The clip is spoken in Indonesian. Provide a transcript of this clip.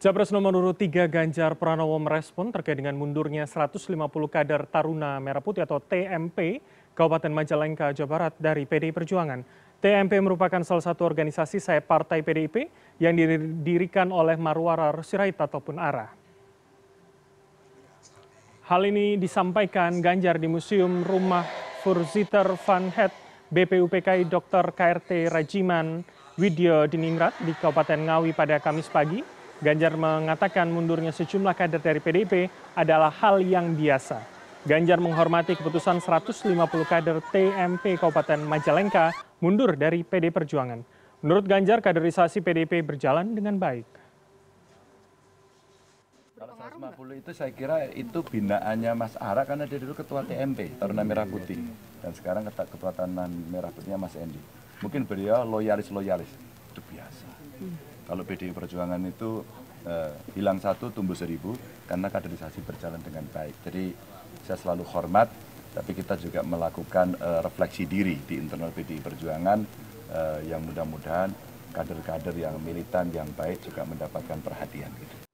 Capres nomor urut 3 Ganjar Pranowo merespon terkait dengan mundurnya 150 kader Taruna Merah Putih atau TMP Kabupaten Majalengka, Jawa Barat dari PDI Perjuangan. TMP merupakan salah satu organisasi sayap partai PDIP yang didirikan oleh Marwara Sirait ataupun ARA. Hal ini disampaikan Ganjar di Museum Rumah Furziter Van Het BPUPKI Dr. KRT Rajiman Widyo Diningrat di Kabupaten Ngawi pada Kamis pagi Ganjar mengatakan mundurnya sejumlah kader dari PDIP adalah hal yang biasa. Ganjar menghormati keputusan 150 kader TMP Kabupaten Majalengka mundur dari PD Perjuangan. Menurut Ganjar, kaderisasi PDIP berjalan dengan baik. Kalau 150 itu saya kira itu binaannya Mas Ara karena dia dulu ketua TMP, Taruna Merah Putih. Dan sekarang ketua Taruna Merah Putihnya Mas Endi. Mungkin beliau loyalis-loyalis. Itu biasa. Kalau PDI Perjuangan itu eh, hilang satu tumbuh seribu karena kaderisasi berjalan dengan baik. Jadi saya selalu hormat, tapi kita juga melakukan eh, refleksi diri di internal PDI Perjuangan eh, yang mudah-mudahan kader-kader yang militan yang baik juga mendapatkan perhatian. Gitu.